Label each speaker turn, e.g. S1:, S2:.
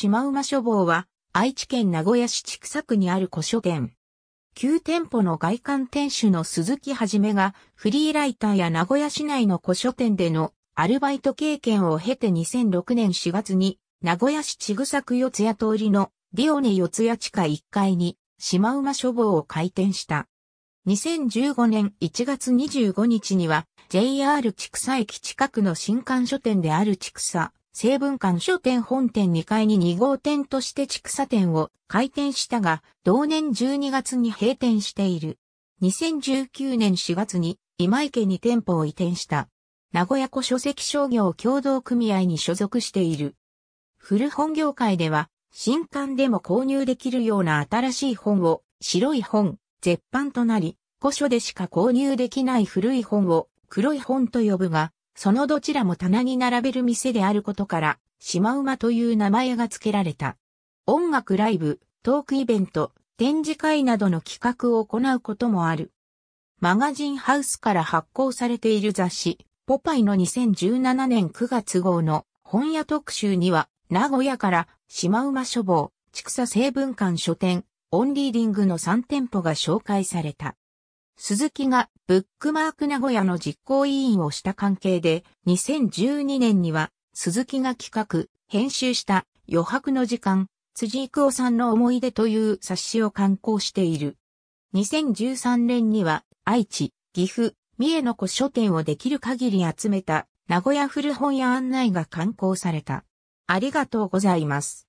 S1: シマウマ書房は、愛知県名古屋市千草区にある古書店。旧店舗の外観店主の鈴木はじめが、フリーライターや名古屋市内の古書店でのアルバイト経験を経て2006年4月に、名古屋市千草区四谷通りのディオネ四谷地下1階に、シマウマ書房を開店した。2015年1月25日には、JR 千草駅近くの新刊書店である千草西文館書店本店2階に2号店として畜産店を開店したが、同年12月に閉店している。2019年4月に今池に店舗を移転した。名古屋古書籍商業協同組合に所属している。古本業界では、新刊でも購入できるような新しい本を、白い本、絶版となり、古書でしか購入できない古い本を、黒い本と呼ぶが、そのどちらも棚に並べる店であることから、シマウマという名前が付けられた。音楽ライブ、トークイベント、展示会などの企画を行うこともある。マガジンハウスから発行されている雑誌、ポパイの2017年9月号の本屋特集には、名古屋からシマウマ書房、畜産成分館書店、オンリーディングの3店舗が紹介された。鈴木がブックマーク名古屋の実行委員をした関係で、2012年には鈴木が企画、編集した余白の時間、辻育夫さんの思い出という冊子を刊行している。2013年には愛知、岐阜、三重の古書店をできる限り集めた名古屋古本屋案内が刊行された。ありがとうございます。